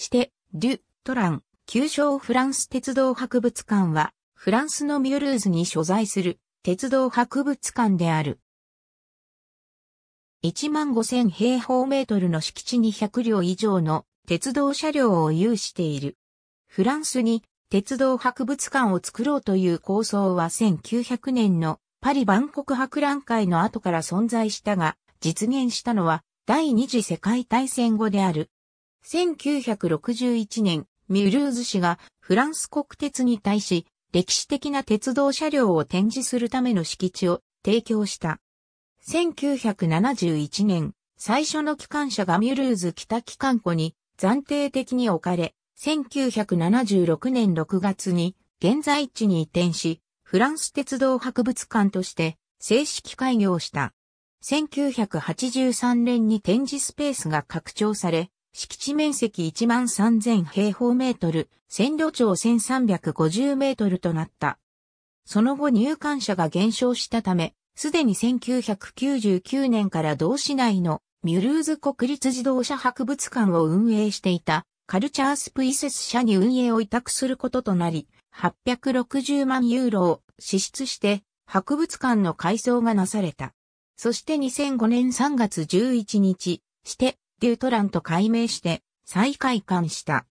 して、デュ・トラン、旧称フランス鉄道博物館は、フランスのミュールーズに所在する鉄道博物館である。15,000平方メートルの敷地に100両以上の鉄道車両を有している。フランスに鉄道博物館を作ろうという構想は1900年のパリ万国博覧会の後から存在したが、実現したのは第二次世界大戦後である。1961年、ミュルーズ氏がフランス国鉄に対し、歴史的な鉄道車両を展示するための敷地を提供した。1971年、最初の機関車がミュルーズ北機関庫に暫定的に置かれ、1976年6月に現在地に移転し、フランス鉄道博物館として正式開業した。1983年に展示スペースが拡張され、敷地面積1万3000平方メートル、線路長1350メートルとなった。その後入館者が減少したため、すでに1999年から同市内のミュルーズ国立自動車博物館を運営していたカルチャースプイセス社に運営を委託することとなり、860万ユーロを支出して博物館の改装がなされた。そして2005年3月11日、してデュートランと改名して再開館した。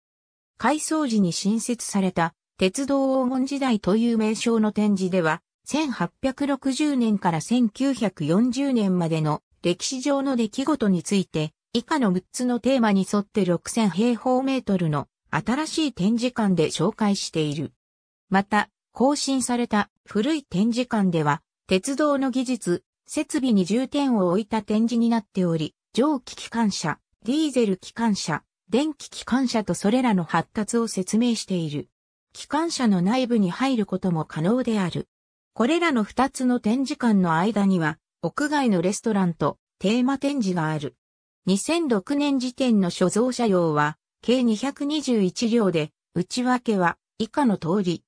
改装時に新設された鉄道黄金時代という名称の展示では、1860年から1940年までの歴史上の出来事について、以下の6つのテーマに沿って6000平方メートルの新しい展示館で紹介している。また、更新された古い展示館では、鉄道の技術、設備に重点を置いた展示になっており、蒸気機関車、ディーゼル機関車、電気機関車とそれらの発達を説明している。機関車の内部に入ることも可能である。これらの2つの展示館の間には、屋外のレストランとテーマ展示がある。2006年時点の所蔵車両は、計221両で、内訳は以下の通り。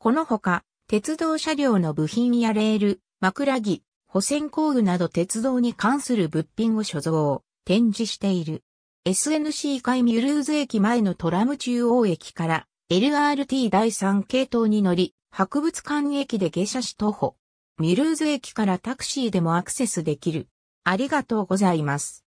このほか、鉄道車両の部品やレール、枕木、保線工具など鉄道に関する物品を所蔵、展示している。SNC 海ミュルーズ駅前のトラム中央駅から LRT 第3系統に乗り、博物館駅で下車し徒歩。ミュルーズ駅からタクシーでもアクセスできる。ありがとうございます。